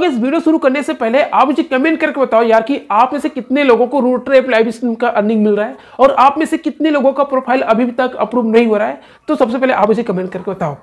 लोग इस वीडियो शुरू करने से पहले आप मुझे कमेंट करके बताओ यार कि आप में से कितने लोगों को रूटर एप लाइव स्ट्रीम का अर्निंग मिल रहा है और आप में से कितने लोगों का प्रोफाइल अभी भी तक अप्रूव नहीं हो रहा है तो सबसे पहले आप मुझे कमेंट करके बताओ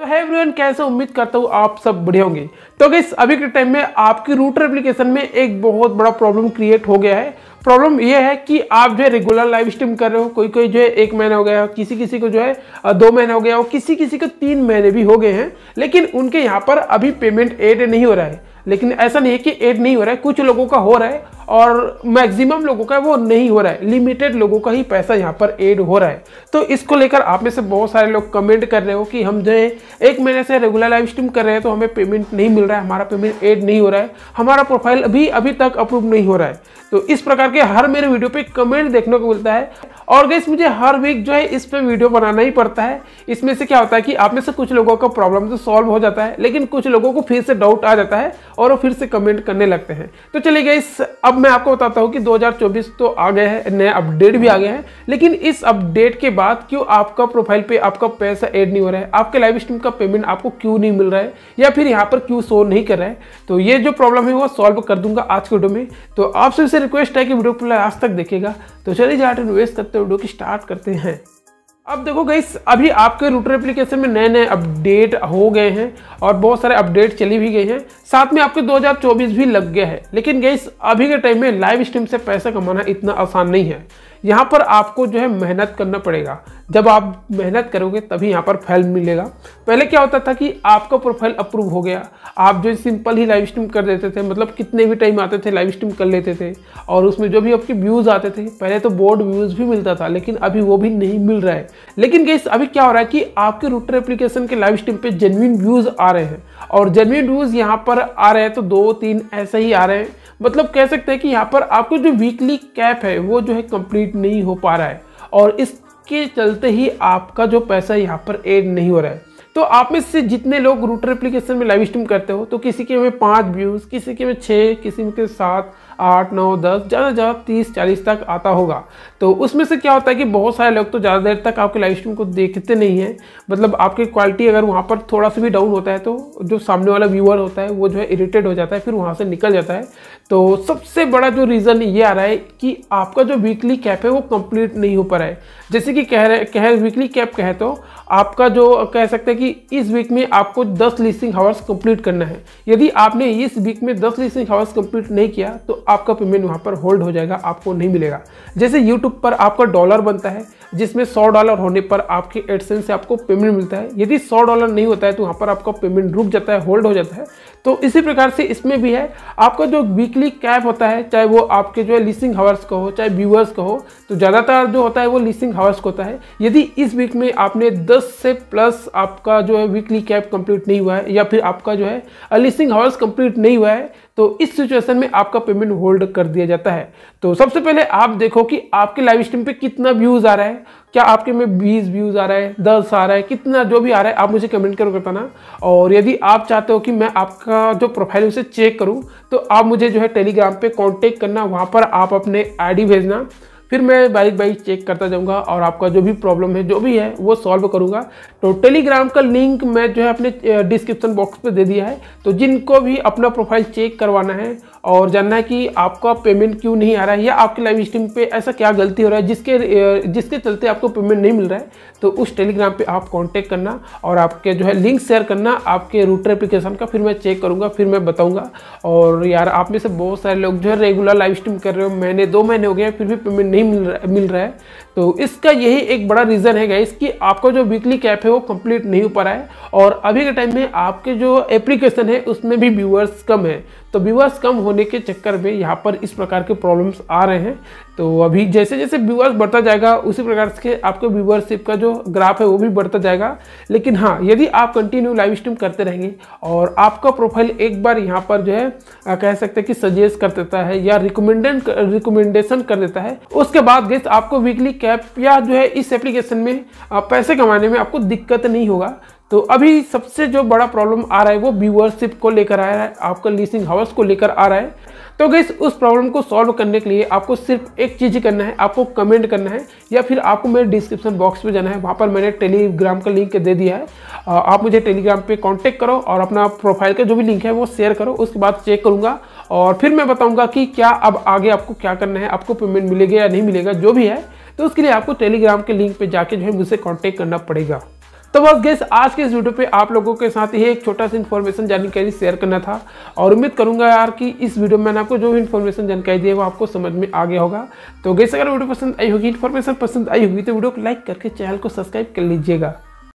तो है एवरीवन कैसे उम्मीद करता हूँ आप सब बढ़िया होंगे तो अगर अभी के टाइम में आपकी रूटर एप्लीकेशन में एक बहुत बड़ा प्रॉब्लम क्रिएट हो गया है प्रॉब्लम यह है कि आप जो है रेगुलर लाइव स्ट्रीम कर रहे हो कोई कोई जो है एक महीना हो गया हो किसी किसी को जो है दो महीना हो गया हो किसी किसी को तीन महीने भी हो गए हैं लेकिन उनके यहाँ पर अभी पेमेंट एड नहीं हो रहा है लेकिन ऐसा नहीं है कि एड नहीं हो रहा है कुछ लोगों का हो रहा है और मैक्सिमम लोगों का वो नहीं हो रहा है लिमिटेड लोगों का ही पैसा यहाँ पर एड हो रहा है तो इसको लेकर आप में से बहुत सारे लोग कमेंट कर रहे हो कि हम जो है एक महीने से रेगुलर लाइव स्ट्रीम कर रहे हैं तो हमें पेमेंट नहीं मिल रहा है हमारा पेमेंट एड नहीं हो रहा है हमारा प्रोफाइल अभी अभी तक अप्रूव नहीं हो रहा है तो इस प्रकार के हर मेरे वीडियो पे कमेंट देखने को मिलता है और गैस मुझे हर वीक जो है इस पर वीडियो बनाना ही पड़ता है इसमें से क्या होता है कि आप में से कुछ लोगों का प्रॉब्लम तो सॉल्व हो जाता है लेकिन कुछ लोगों को फिर से डाउट आ जाता है और वो फिर से कमेंट करने लगते हैं तो चलिए गई अब अब मैं आपको बताता हूँ कि 2024 तो आ गए हैं नए अपडेट भी आ गए हैं लेकिन इस अपडेट के बाद क्यों आपका प्रोफाइल पे आपका पैसा ऐड नहीं हो रहा है आपके लाइव स्ट्रीम का पेमेंट आपको क्यों नहीं मिल रहा है या फिर यहाँ पर क्यों शो नहीं कर रहा है तो ये जो प्रॉब्लम है वो सॉल्व कर दूंगा आज के वीडियो में तो आप सबसे रिक्वेस्ट है कि वीडियो पूरा आज तक देखेगा तो चलिए जाट वेस्ट करते वीडियो की स्टार्ट करते हैं अब देखो गई अभी आपके रूटर एप्लीकेशन में नए नए अपडेट हो गए हैं और बहुत सारे अपडेट चली भी गए हैं साथ में आपके 2024 भी लग गया है लेकिन गई अभी के टाइम में लाइव स्ट्रीम से पैसा कमाना इतना आसान नहीं है यहाँ पर आपको जो है मेहनत करना पड़ेगा जब आप मेहनत करोगे तभी यहाँ पर फैल मिलेगा पहले क्या होता था कि आपका प्रोफाइल अप्रूव हो गया आप जो सिंपल ही लाइव स्ट्रीम कर देते थे मतलब कितने भी टाइम आते थे लाइव स्ट्रीम कर लेते थे और उसमें जो भी आपके व्यूज़ आते थे पहले तो बोर्ड व्यूज़ भी मिलता था लेकिन अभी वो भी नहीं मिल रहा है लेकिन गैस अभी क्या हो रहा है कि आपके रूटर एप्लीकेशन के लाइव स्ट्रीम पर जेनविन व्यूज़ आ रहे हैं और जेनविन व्यूज़ यहाँ पर आ रहे हैं तो दो तीन ऐसे ही आ रहे हैं मतलब कह सकते हैं कि यहाँ पर आपको जो वीकली कैप है वो जो है कंप्लीट नहीं हो पा रहा है और इसके चलते ही आपका जो पैसा यहाँ पर एड नहीं हो रहा है तो आप में से जितने लोग रूटर एप्लीकेशन में लाइव स्ट्रीम करते हो तो किसी के में पाँच व्यूज़ किसी के में छः किसी के तो सात आठ नौ दस ज़्यादा से ज़्यादा तीस चालीस तक आता होगा तो उसमें से क्या होता है कि बहुत सारे लोग तो ज़्यादा देर तक आपके लाइव स्ट्रीम को देखते नहीं हैं मतलब आपकी क्वालिटी अगर वहाँ पर थोड़ा सा भी डाउन होता है तो जो सामने वाला व्यूअर होता है वो जो है इरीटेट हो जाता है फिर वहाँ से निकल जाता है तो सबसे बड़ा जो रीज़न ये आ रहा है कि आपका जो वीकली कैप है वो कंप्लीट नहीं हो पा रहा है जैसे कि कह रहे कह वीकली कैप कहे तो आपका जो कह सकते हैं कि इस वीक में आपको 10 लीसिंग हावर्स कंप्लीट करना है यदि आपने इस वीक में 10 लीसिंग हावर्स कंप्लीट नहीं किया तो आपका पेमेंट वहाँ पर होल्ड हो जाएगा आपको नहीं मिलेगा जैसे यूट्यूब पर आपका डॉलर बनता है जिसमें सौ डॉलर होने पर आपके एडसेंस से आपको पेमेंट मिलता है यदि सौ डॉलर नहीं होता है तो वहाँ पर आपका पेमेंट रुक जाता है होल्ड हो जाता है तो इसी प्रकार से इसमें भी है आपका जो वीकली कैप होता है चाहे वो आपके जो है लिसिंग हावर्स का हो चाहे व्यूअर्स का हो तो ज़्यादातर जो होता है वो लिसिंग हावर्स का होता है यदि इस वीक में आपने 10 से प्लस आपका जो है वीकली कैप कंप्लीट नहीं हुआ है या फिर आपका जो है लिसिंग हावर्स कंप्लीट नहीं हुआ है तो इस सिचुएशन में आपका पेमेंट होल्ड कर दिया जाता है तो सबसे पहले आप देखो कि आपके लाइव स्ट्रीम पर कितना व्यूज़ आ रहा है क्या आपके में 20 व्यूज़ आ रहा है 10 आ रहा है कितना जो भी आ रहा है आप मुझे कमेंट करो बताना और यदि आप चाहते हो कि मैं आपका जो प्रोफाइल उसे चेक करूँ तो आप मुझे जो है टेलीग्राम पे कांटेक्ट करना वहाँ पर आप अपने आईडी भेजना फिर मैं बारीक बारीक चेक करता जाऊँगा और आपका जो भी प्रॉब्लम है जो भी है वो सॉल्व करूँगा तो टेलीग्राम का लिंक मैं जो है अपने डिस्क्रिप्सन बॉक्स पर दे दिया है तो जिनको भी अपना प्रोफाइल चेक करवाना है और जानना है कि आपका पेमेंट क्यों नहीं आ रहा है या आपके लाइव स्ट्रीम पे ऐसा क्या गलती हो रहा है जिसके जिसके चलते आपको पेमेंट नहीं मिल रहा है तो उस टेलीग्राम पे आप कांटेक्ट करना और आपके जो है लिंक शेयर करना आपके रूटर एप्लीकेशन का फिर मैं चेक करूँगा फिर मैं बताऊँगा और यार आप में से बहुत सारे लोग जो है रेगुलर लाइव स्ट्रीम कर रहे हो मैंने दो महीने हो गए फिर भी पेमेंट नहीं मिल रहा मिल रहा है तो इसका यही एक बड़ा रीज़न है गाइस कि आपका जो वीकली कैप है वो कंप्लीट नहीं हो पा रहा है और अभी के टाइम में आपके जो एप्लीकेशन है उसमें भी व्यूअर्स कम है तो व्यूअर्स कम होने के चक्कर में यहाँ पर इस प्रकार के प्रॉब्लम्स आ रहे हैं तो अभी जैसे जैसे व्यूअर्स बढ़ता जाएगा उसी प्रकार से आपके व्यूअरशिप का जो ग्राफ है वो भी बढ़ता जाएगा लेकिन हाँ यदि आप कंटिन्यू लाइव स्ट्रीम करते रहेंगे और आपका प्रोफाइल एक बार यहाँ पर जो है आ, कह सकते हैं कि सजेस्ट कर देता है या रिकमेंडेड रिकमेंडेशन कर देता है उसके बाद गेस्ट आपको वीकली कैप या जो है इस एप्लीकेशन में पैसे कमाने में आपको दिक्कत नहीं होगा तो अभी सबसे जो बड़ा प्रॉब्लम आ रहा है वो व्यूअरशिप को लेकर आ रहा है आपका लीसिंग हाउस को लेकर आ रहा है तो गैस उस प्रॉब्लम को सॉल्व करने के लिए आपको सिर्फ एक चीज़ ही करना है आपको कमेंट करना है या फिर आपको मेरे डिस्क्रिप्शन बॉक्स में जाना है वहाँ पर मैंने टेलीग्राम का लिंक दे दिया है आप मुझे टेलीग्राम पे कांटेक्ट करो और अपना प्रोफाइल का जो भी लिंक है वो शेयर करो उसके बाद चेक करूँगा और फिर मैं बताऊँगा कि क्या अब आगे आपको क्या करना है आपको पेमेंट मिलेगा या नहीं मिलेगा जो भी है तो उसके लिए आपको टेलीग्राम के लिंक पर जाके जो है मुझसे कॉन्टेक्ट करना पड़ेगा तो बस गैस आज के इस वीडियो पे आप लोगों के साथ ही एक छोटा सा इन्फॉर्मेशन जानकारी शेयर करना था और उम्मीद करूंगा यार कि इस वीडियो में मैंने आपको जो इन्फॉर्मेशन जानकारी दी है वो आपको समझ में आ गया होगा तो गैस अगर वीडियो पसंद आई होगी इन्फॉर्मेशन पसंद आई होगी तो वीडियो को लाइक करके चैनल को सब्सक्राइब कर लीजिएगा